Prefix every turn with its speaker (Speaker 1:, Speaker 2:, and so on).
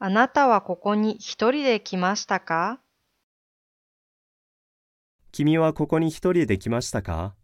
Speaker 1: あなたはここに一人で来ましたか
Speaker 2: 君はここに一人で来ましたか